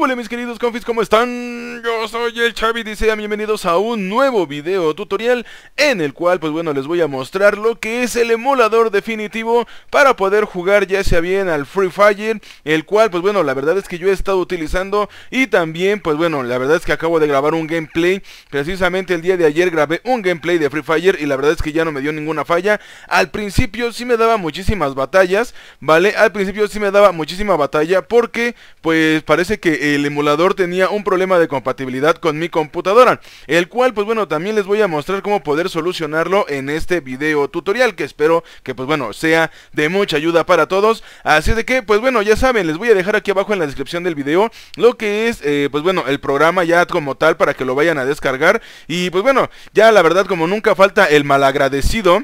hola mis queridos confis? ¿Cómo están? Yo soy el Chavi y sean bienvenidos a un nuevo video tutorial en el cual, pues bueno, les voy a mostrar lo que es el emulador definitivo para poder jugar ya sea bien al Free Fire, el cual, pues bueno, la verdad es que yo he estado utilizando y también, pues bueno, la verdad es que acabo de grabar un gameplay, precisamente el día de ayer grabé un gameplay de Free Fire y la verdad es que ya no me dio ninguna falla, al principio sí me daba muchísimas batallas, ¿vale? Al principio sí me daba muchísima batalla porque, pues parece que el emulador tenía un problema de compatibilidad con mi computadora, el cual pues bueno, también les voy a mostrar cómo poder solucionarlo en este video tutorial que espero que pues bueno, sea de mucha ayuda para todos. Así de que pues bueno, ya saben, les voy a dejar aquí abajo en la descripción del video lo que es eh, pues bueno, el programa ya como tal para que lo vayan a descargar y pues bueno, ya la verdad como nunca falta el malagradecido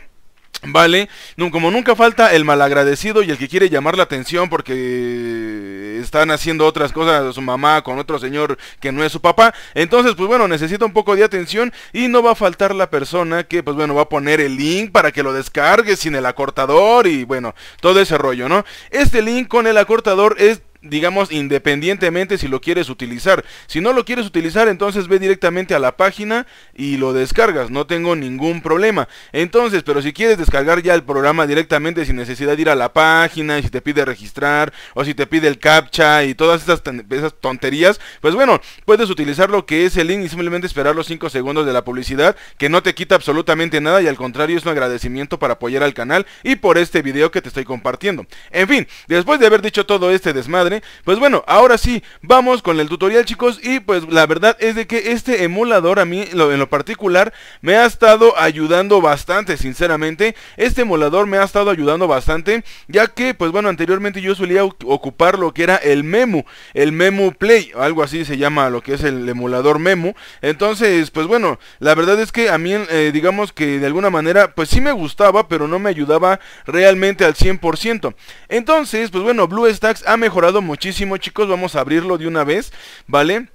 Vale, como nunca falta el malagradecido y el que quiere llamar la atención porque están haciendo otras cosas su mamá con otro señor que no es su papá. Entonces, pues bueno, necesita un poco de atención y no va a faltar la persona que, pues bueno, va a poner el link para que lo descargue sin el acortador y bueno, todo ese rollo, ¿no? Este link con el acortador es digamos, independientemente si lo quieres utilizar. Si no lo quieres utilizar, entonces ve directamente a la página y lo descargas. No tengo ningún problema. Entonces, pero si quieres descargar ya el programa directamente sin necesidad de ir a la página, y si te pide registrar, o si te pide el captcha y todas esas, tonterías, pues bueno, puedes utilizar lo que es el link y simplemente esperar los 5 segundos de la publicidad, que no te quita absolutamente nada y al contrario es un agradecimiento para apoyar al canal y por este video que te estoy compartiendo. En fin, después de haber dicho todo este desmadre, pues bueno, ahora sí, vamos con el tutorial chicos y pues la verdad es de que este emulador a mí en lo particular me ha estado ayudando bastante, sinceramente. Este emulador me ha estado ayudando bastante, ya que pues bueno, anteriormente yo solía ocupar lo que era el Memu, el Memu Play, o algo así se llama lo que es el emulador Memu. Entonces, pues bueno, la verdad es que a mí eh, digamos que de alguna manera pues sí me gustaba, pero no me ayudaba realmente al 100%. Entonces, pues bueno, BlueStacks ha mejorado muchísimo, chicos. Vamos a abrirlo de una vez, ¿vale?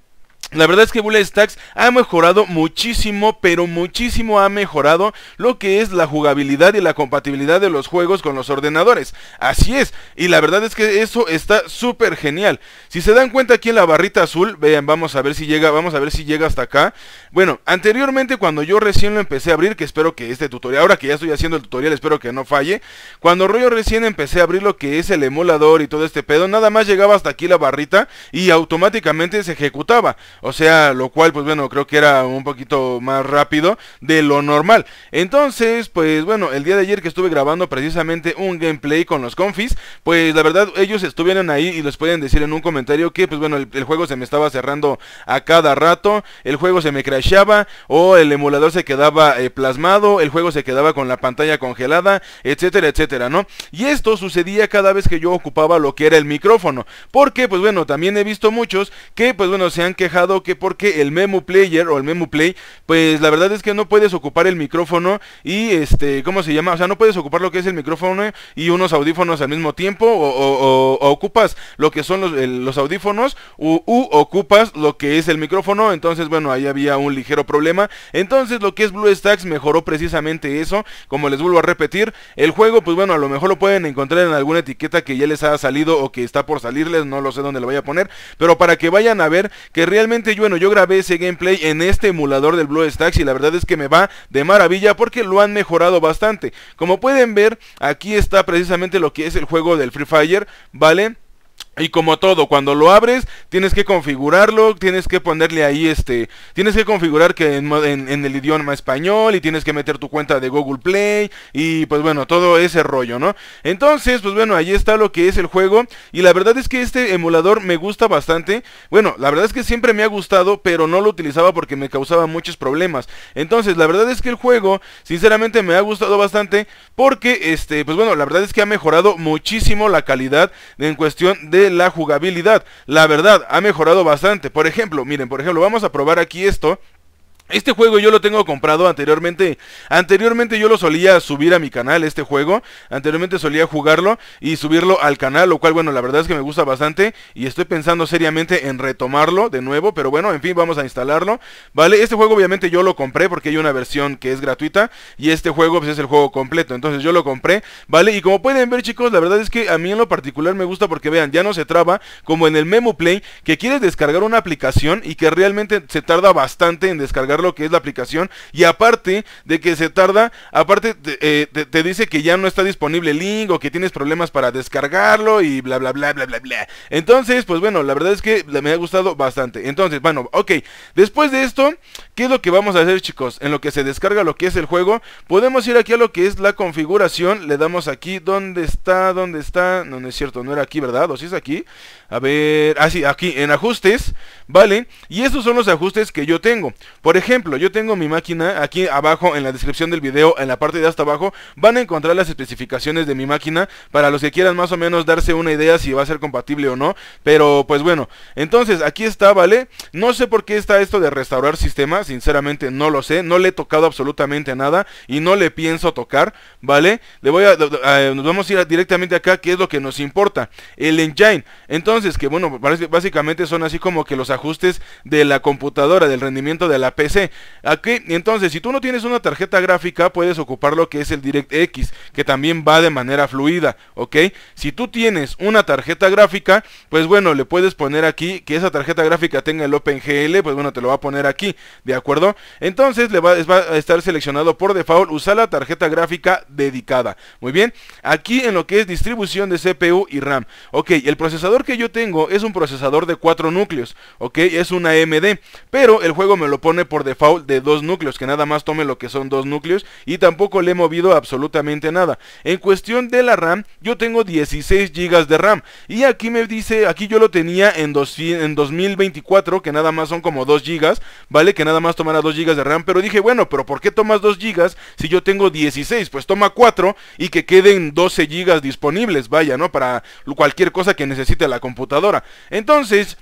La verdad es que Bullet Stacks ha mejorado muchísimo, pero muchísimo ha mejorado lo que es la jugabilidad y la compatibilidad de los juegos con los ordenadores. Así es, y la verdad es que eso está súper genial. Si se dan cuenta aquí en la barrita azul, vean, vamos a ver si llega, vamos a ver si llega hasta acá. Bueno, anteriormente cuando yo recién lo empecé a abrir, que espero que este tutorial, ahora que ya estoy haciendo el tutorial, espero que no falle. Cuando yo recién empecé a abrir lo que es el emulador y todo este pedo, nada más llegaba hasta aquí la barrita y automáticamente se ejecutaba. O sea, lo cual, pues bueno, creo que era un poquito más rápido de lo normal. Entonces, pues bueno, el día de ayer que estuve grabando precisamente un gameplay con los confis, pues la verdad ellos estuvieron ahí y les pueden decir en un comentario que, pues bueno, el, juego se me estaba cerrando a cada rato, el juego se me crashaba o el emulador se quedaba eh, plasmado, el juego se quedaba con la pantalla congelada, etcétera, etcétera, ¿no? Y esto sucedía cada vez que yo ocupaba lo que era el micrófono, porque, pues bueno, también he visto muchos que, pues bueno, se han quejado que porque el Memo Player o el Memo Play, pues la verdad es que no puedes ocupar el micrófono y este, ¿cómo se llama? O sea, no puedes ocupar lo que es el micrófono y unos audífonos al mismo tiempo o, ocupas lo que son los, audífonos u, ocupas lo que es el micrófono. Entonces, bueno, ahí había un ligero problema. Entonces, lo que es BlueStacks mejoró precisamente eso. Como les vuelvo a repetir, el juego, pues bueno, a lo mejor lo pueden encontrar en alguna etiqueta que ya les ha salido o que está por salirles. No lo sé dónde lo voy a poner. Pero para que vayan a ver que realmente y bueno, yo grabé ese gameplay en este emulador del Blue Stacks y la verdad es que me va de maravilla porque lo han mejorado bastante. Como pueden ver, aquí está precisamente lo que es el juego del Free Fire, ¿vale? Y como todo, cuando lo abres, tienes que configurarlo, tienes que ponerle ahí este, tienes que configurar que en, el idioma español y tienes que meter tu cuenta de Google Play y pues bueno, todo ese rollo, ¿no? Entonces, pues bueno, ahí está lo que es el juego y la verdad es que este emulador me gusta bastante. Bueno, la verdad es que siempre me ha gustado, pero no lo utilizaba porque me causaba muchos problemas. Entonces, la verdad es que el juego, sinceramente, me ha gustado bastante porque este, pues bueno, la verdad es que ha mejorado muchísimo la calidad en cuestión de la jugabilidad. La verdad, ha mejorado bastante. Por ejemplo, miren, por ejemplo, vamos a probar aquí esto este juego yo lo tengo comprado anteriormente. Anteriormente yo lo solía subir a mi canal, este juego. Anteriormente solía jugarlo y subirlo al canal, lo cual, bueno, la verdad es que me gusta bastante. Y estoy pensando seriamente en retomarlo de nuevo. Pero bueno, en fin, vamos a instalarlo. Vale, este juego obviamente yo lo compré porque hay una versión que es gratuita. Y este juego pues, es el juego completo. Entonces yo lo compré, vale. Y como pueden ver, chicos, la verdad es que a mí en lo particular me gusta porque vean, ya no se traba como en el Memo Play, que quieres descargar una aplicación y que realmente se tarda bastante en descargar lo que es la aplicación. Y aparte de que se tarda, aparte eh, te, dice que ya no está disponible el link o que tienes problemas para descargarlo y bla, bla, bla, bla, bla, bla. Entonces, pues bueno, la verdad es que me ha gustado bastante. Entonces, bueno, ok. Después de esto, ¿qué es lo que vamos a hacer, chicos? En lo que se descarga lo que es el juego, podemos ir aquí a lo que es la configuración. Le damos aquí, donde está? ¿Dónde está? No, no es cierto, no era aquí, ¿verdad? ¿O si es aquí? A ver, así, ah, aquí, en ajustes, ¿vale? Y estos son los ajustes que yo tengo. Por ejemplo, yo tengo mi máquina aquí abajo en la descripción del video, en la parte de hasta abajo, van a encontrar las especificaciones de mi máquina para los que quieran más o menos darse una idea si va a ser compatible o no. Pero pues bueno, entonces aquí está, ¿vale? No sé por qué está esto de restaurar sistema, sinceramente no lo sé, no le he tocado absolutamente nada y no le pienso tocar, ¿vale? Le voy a, eh, nos vamos a ir directamente acá, que es lo que nos importa, el engine. Entonces, que bueno, básicamente son así como que los ajustes de la computadora, del rendimiento de la PC aquí, entonces, si tú no tienes una tarjeta gráfica, puedes ocupar lo que es el DirectX, que también va de manera fluida, ¿ok? Si tú tienes una tarjeta gráfica, pues bueno, le puedes poner aquí que esa tarjeta gráfica tenga el OpenGL, pues bueno, te lo va a poner aquí, ¿de acuerdo? Entonces, le va, va a estar seleccionado por default, usar la tarjeta gráfica dedicada. Muy bien, aquí en lo que es distribución de CPU y RAM. Ok, el procesador que yo tengo es un procesador de cuatro núcleos, ok, es una AMD, pero el juego me lo pone por default de dos núcleos, que nada más tome lo que son dos núcleos y tampoco le he movido absolutamente nada. En cuestión de la RAM, yo tengo 16 GB de RAM y aquí me dice, aquí yo lo tenía en, dos, en 2024, que nada más son como 2 GB, ¿vale? Que nada más tomara 2 GB de RAM, pero dije, bueno, pero ¿por qué tomas 2 GB si yo tengo 16? Pues toma 4 y que queden 12 GB disponibles, vaya, ¿no? Para cualquier cosa que necesite la computadora. Entonces,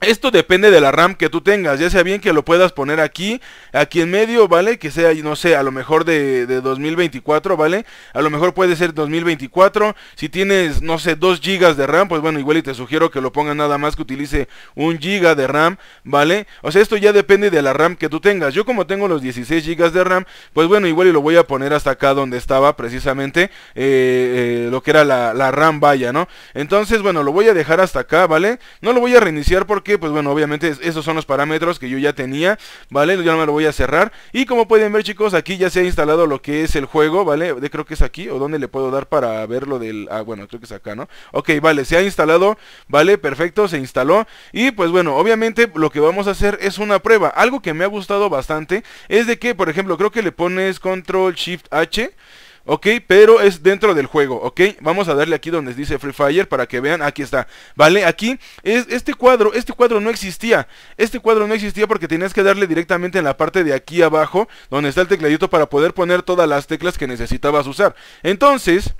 esto depende de la RAM que tú tengas, ya sea bien que lo puedas poner aquí, aquí en medio, ¿vale? Que sea, no sé, a lo mejor de, 2024, ¿vale? A lo mejor puede ser 2024, si tienes, no sé, 2 GB de RAM, pues bueno, igual y te sugiero que lo pongas nada más que utilice 1 GB de RAM, ¿vale? O sea, esto ya depende de la RAM que tú tengas, yo como tengo los 16 GB de RAM, pues bueno, igual y lo voy a poner hasta acá donde estaba precisamente eh, eh, lo que era la, la RAM vaya, ¿no? Entonces, bueno, lo voy a dejar hasta acá, ¿vale? No lo voy a reiniciar porque pues bueno, obviamente esos son los parámetros que yo ya tenía, ¿vale? Yo no me lo voy a cerrar. Y como pueden ver chicos, aquí ya se ha instalado lo que es el juego, ¿vale? De, creo que es aquí, o donde le puedo dar para ver lo del... Ah, bueno, creo que es acá, ¿no? Ok, vale, se ha instalado, ¿vale? Perfecto, se instaló. Y pues bueno, obviamente lo que vamos a hacer es una prueba. Algo que me ha gustado bastante es de que, por ejemplo, creo que le pones control shift H ¿ok? Pero es dentro del juego, ¿ok? Vamos a darle aquí donde dice Free Fire para que vean, aquí está, ¿vale? Aquí es este cuadro, este cuadro no existía, este cuadro no existía porque tenías que darle directamente en la parte de aquí abajo, donde está el tecladito para poder poner todas las teclas que necesitabas usar. Entonces...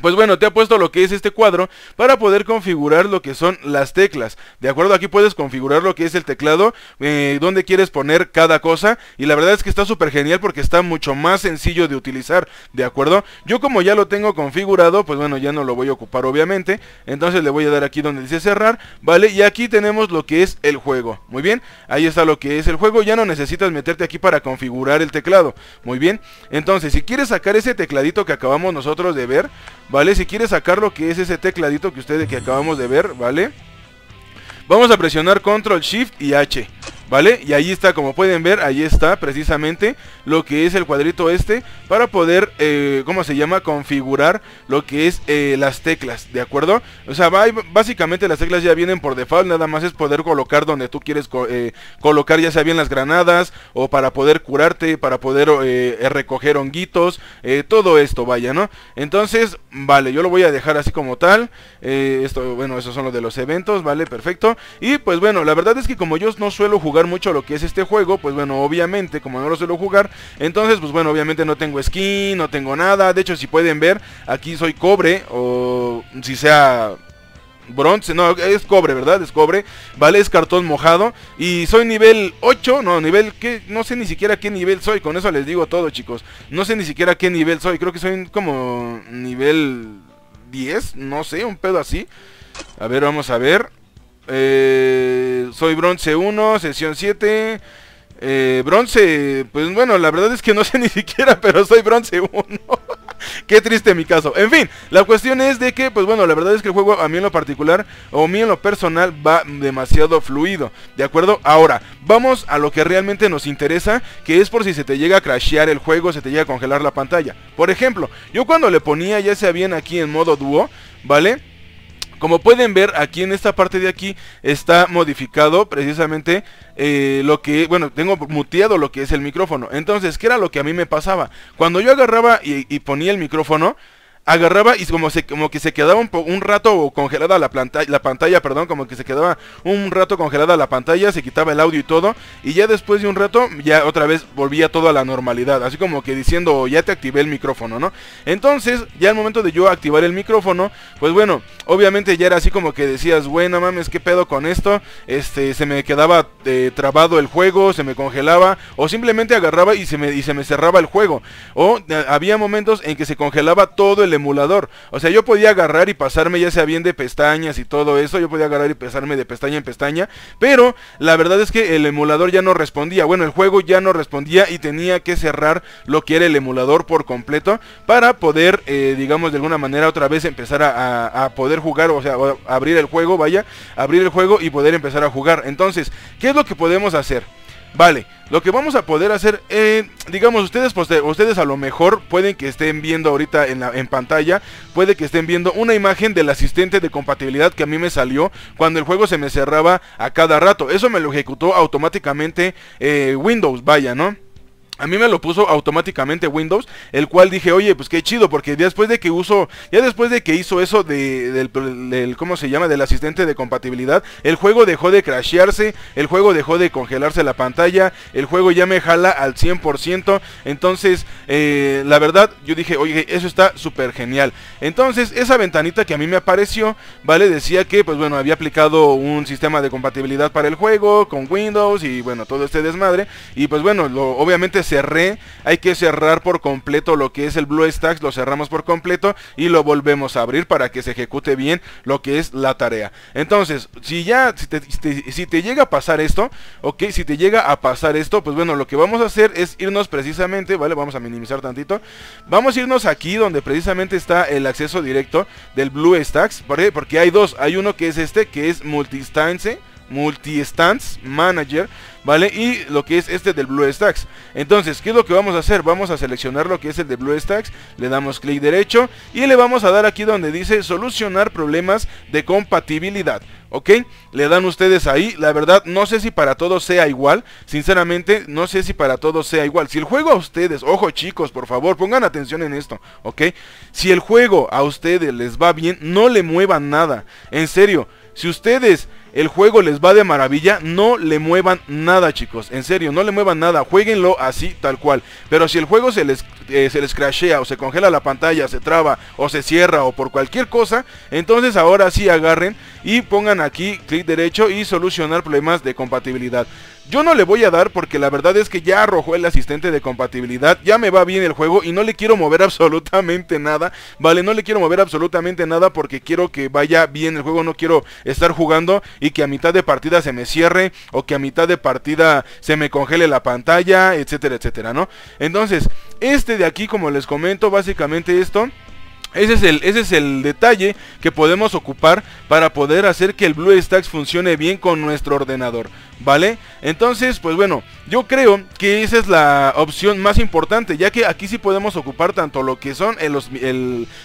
Pues bueno, te ha puesto lo que es este cuadro para poder configurar lo que son las teclas. De acuerdo, aquí puedes configurar lo que es el teclado, eh, donde quieres poner cada cosa. Y la verdad es que está súper genial porque está mucho más sencillo de utilizar. De acuerdo, yo como ya lo tengo configurado, pues bueno, ya no lo voy a ocupar obviamente. Entonces le voy a dar aquí donde dice cerrar, ¿vale? Y aquí tenemos lo que es el juego. Muy bien, ahí está lo que es el juego. Ya no necesitas meterte aquí para configurar el teclado. Muy bien, entonces si quieres sacar ese tecladito que acabamos nosotros de ver ¿vale? Si quiere sacar lo que es ese tecladito que ustedes que acabamos de ver, ¿vale? Vamos a presionar Control Shift y H, ¿vale? Y ahí está, como pueden ver, ahí está precisamente lo que es el cuadrito este para poder, eh, ¿cómo se llama? Configurar lo que es eh, las teclas, ¿de acuerdo? O sea, básicamente las teclas ya vienen por default, nada más es poder colocar donde tú quieres eh, colocar ya sea bien las granadas o para poder curarte, para poder recoger honguitos, todo esto, vaya, ¿no? Entonces, vale, yo lo voy a dejar así como tal, esto, bueno, eso son los de los eventos, ¿vale? Perfecto. Y pues bueno, la verdad es que como yo no suelo jugar mucho lo que es este juego, pues bueno, obviamente, como no lo suelo jugar, entonces pues bueno, obviamente no tengo skin, no tengo nada. De hecho, si pueden ver, aquí soy cobre o si sea bronce, no, es cobre, ¿verdad? Es cobre, vale, es cartón mojado y soy nivel 8, no, nivel que no sé ni siquiera qué nivel soy, con eso les digo todo, chicos. No sé ni siquiera qué nivel soy, creo que soy como nivel 10, no sé, un pedo así. A ver, vamos a ver. Eh, soy bronce 1, sesión 7. Eh, bronce, pues bueno, la verdad es que no sé ni siquiera, pero soy bronce 1. Qué triste mi caso. En fin, la cuestión es de que, pues bueno, la verdad es que el juego a mí en lo particular o a mí en lo personal va demasiado fluido. ¿De acuerdo? Ahora, vamos a lo que realmente nos interesa, que es por si se te llega a crashear el juego, se te llega a congelar la pantalla. Por ejemplo, yo cuando le ponía, ya sea bien aquí en modo dúo, ¿vale? Como pueden ver, aquí en esta parte de aquí está modificado precisamente eh, lo que, bueno, tengo muteado lo que es el micrófono. Entonces, ¿qué era lo que a mí me pasaba? Cuando yo agarraba y ponía el micrófono, agarraba y como, se, como que se quedaba un, o rato congelada la, la pantalla, perdón, como que se quedaba un rato congelada la pantalla, se quitaba el audio y todo, y ya después de un rato ya otra vez volvía todo a la normalidad, así como que diciendo ya te activé el micrófono, ¿no? Entonces, ya al momento de yo activar el micrófono, pues bueno, obviamente ya era así como que decías, bueno mames, ¿qué pedo con esto? Este, se me quedaba eh, trabado el juego, se me congelaba, o simplemente agarraba y se me, y se me cerraba el juego, o eh, había momentos en que se congelaba todo el emulador. O sea, yo podía agarrar y pasarme ya sea bien de pestañas y todo eso, yo podía agarrar y pasarme de pestaña en pestaña, pero la verdad es que el emulador ya no respondía. Bueno, el juego ya no respondía y tenía que cerrar lo que era el emulador por completo para poder, eh, digamos, de alguna manera otra vez empezar a, a poder jugar, o sea, abrir el juego, vaya, abrir el juego y poder empezar a jugar. Entonces, ¿qué es lo que podemos hacer? Vale, lo que vamos a poder hacer, eh, digamos, ustedes, pues, ustedes a lo mejor pueden que estén viendo ahorita en, la, en pantalla, puede que estén viendo una imagen del asistente de compatibilidad que a mí me salió cuando el juego se me cerraba a cada rato. Eso me lo ejecutó automáticamente eh, Windows, vaya, ¿no? A mí me lo puso automáticamente Windows, el cual dije, oye, pues qué chido, porque después de que uso, ya después de que hizo eso de, del, ¿cómo se llama? Del asistente de compatibilidad, el juego dejó de crashearse, el juego dejó de congelarse la pantalla, el juego ya me jala al 100%, entonces, eh, la verdad, yo dije, oye, eso está súper genial. Entonces, esa ventanita que a mí me apareció, ¿vale? Decía que, pues bueno, había aplicado un sistema de compatibilidad para el juego, con Windows y bueno, todo este desmadre, y pues bueno, lo, obviamente cerré, hay que cerrar por completo lo que es el Blue BlueStacks, lo cerramos por completo y lo volvemos a abrir para que se ejecute bien lo que es la tarea. Entonces, si ya, si te, llega a pasar esto, ok, si te llega a pasar esto, pues bueno, lo que vamos a hacer es irnos precisamente, vale, vamos a minimizar tantito, vamos a irnos aquí donde precisamente está el acceso directo del blue stacks, Porque hay dos, hay uno que es este, que es multistance, Multi-Stance Manager, ¿vale? Y lo que es este del Blue Stacks Entonces, ¿qué es lo que vamos a hacer? Vamos a seleccionar lo que es el de Blue Stacks le damos clic derecho y le vamos a dar aquí donde dice solucionar problemas de compatibilidad. ¿ok? Le dan ustedes ahí, la verdad no sé si para todos sea igual, sinceramente no sé si para todos sea igual. Si el juego a ustedes, ojo chicos, por favor, pongan atención en esto, ¿ok? Si el juego a ustedes les va bien, no le muevan nada, en serio, si ustedes el juego les va de maravilla, no le muevan nada chicos, en serio, no le muevan nada, jueguenlo así tal cual, pero si el juego se les, eh, se les crashea o se congela la pantalla, se traba o se cierra o por cualquier cosa, entonces ahora sí agarren y pongan aquí clic derecho y solucionar problemas de compatibilidad. Yo no le voy a dar porque la verdad es que ya arrojó el asistente de compatibilidad, ya me va bien el juego y no le quiero mover absolutamente nada, ¿vale? No le quiero mover absolutamente nada porque quiero que vaya bien el juego, no quiero estar jugando y que a mitad de partida se me cierre o que a mitad de partida se me congele la pantalla, etcétera, etcétera, ¿no? Entonces, este de aquí, como les comento, básicamente esto... Ese es, el, ese es el detalle que podemos ocupar para poder hacer que el BlueStacks funcione bien con nuestro ordenador, ¿vale? Entonces, pues bueno, yo creo que esa es la opción más importante, ya que aquí sí podemos ocupar tanto lo que son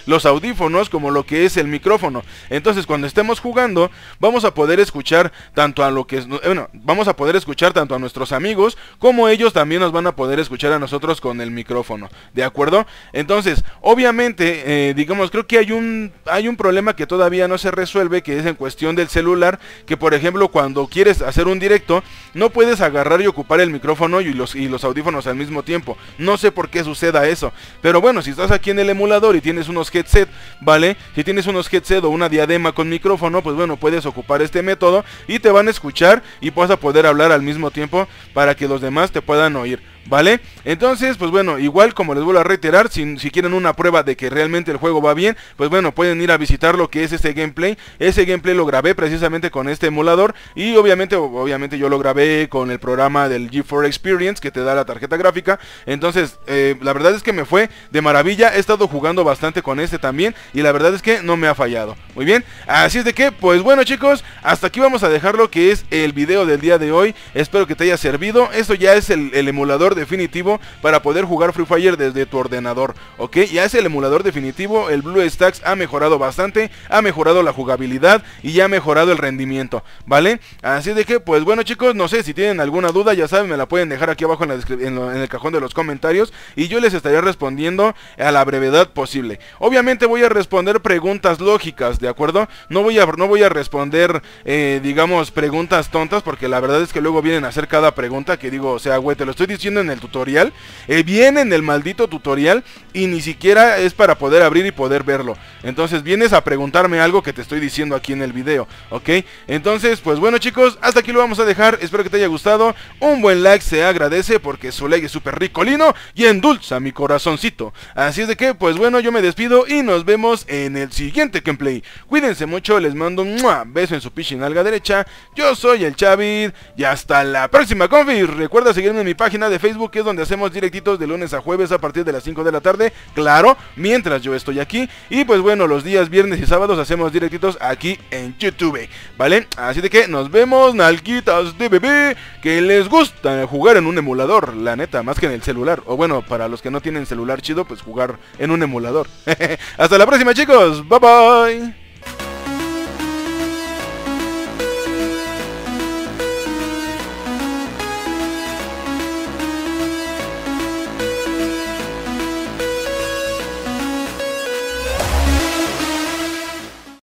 los audífonos como lo que es el micrófono. Entonces, cuando estemos jugando, vamos a poder escuchar tanto a lo que es, eh, bueno, vamos a poder escuchar tanto a nuestros amigos como ellos también nos van a poder escuchar a nosotros con el micrófono, ¿de acuerdo? Entonces, obviamente, eh, digamos, creo que hay un, hay un problema que todavía no se resuelve, que es en cuestión del celular, que por ejemplo cuando quieres hacer un directo, no puedes agarrar y ocupar el micrófono y los, y los audífonos al mismo tiempo. No sé por qué suceda eso, pero bueno, si estás aquí en el emulador y tienes unos headset, ¿vale? Si tienes unos headset o una diadema con micrófono, pues bueno, puedes ocupar este método y te van a escuchar y vas a poder hablar al mismo tiempo para que los demás te puedan oír. ¿Vale? Entonces, pues bueno, igual como les vuelvo a reiterar, si, quieren una prueba de que realmente el juego va bien, pues bueno, pueden ir a visitar lo que es este gameplay. Ese gameplay lo grabé precisamente con este emulador y obviamente, obviamente yo lo grabé con el programa del G4 Experience que te da la tarjeta gráfica. Entonces, eh, la verdad es que me fue de maravilla, he estado jugando bastante con este también y la verdad es que no me ha fallado. Muy bien, así es de que, pues bueno chicos, hasta aquí vamos a dejar lo que es el video del día de hoy. Espero que te haya servido, esto ya es el emulador definitivo para poder jugar Free Fire desde tu ordenador, ¿ok? Ya es el emulador definitivo, el BlueStacks ha mejorado bastante, ha mejorado la jugabilidad y ya ha mejorado el rendimiento, ¿vale? Así de que, pues bueno chicos, no sé si tienen alguna duda, ya saben, me la pueden dejar aquí abajo en, el cajón de los comentarios y yo les estaré respondiendo a la brevedad posible. Obviamente voy a responder preguntas lógicas, ¿de acuerdo? No voy a, no voy a responder, eh, digamos, preguntas tontas porque la verdad es que luego vienen a hacer cada pregunta que digo, o sea, güey, te lo estoy diciendo en el tutorial, eh, viene en el maldito tutorial y ni siquiera es para poder abrir y poder verlo. Entonces vienes a preguntarme algo que te estoy diciendo aquí en el video, ¿ok? Entonces, pues bueno chicos, hasta aquí lo vamos a dejar, espero que te haya gustado, un buen like se agradece porque su like es súper ricolino y endulza mi corazoncito. Así es de que, pues bueno, yo me despido y nos vemos en el siguiente gameplay. Cuídense mucho, les mando un beso en su pichinalga derecha, yo soy el Chavid y hasta la próxima, confi, recuerda seguirme en mi página de Facebook Facebook, es donde hacemos directitos de lunes a jueves a partir de las 5 de la tarde, claro, mientras yo estoy aquí. Y pues bueno, los días viernes y sábados hacemos directitos aquí en YouTube, ¿vale? Así de que nos vemos, nalquitas de bebé, que les gusta jugar en un emulador, la neta, más que en el celular. O bueno, para los que no tienen celular chido, pues jugar en un emulador. Hasta la próxima, chicos. Bye bye.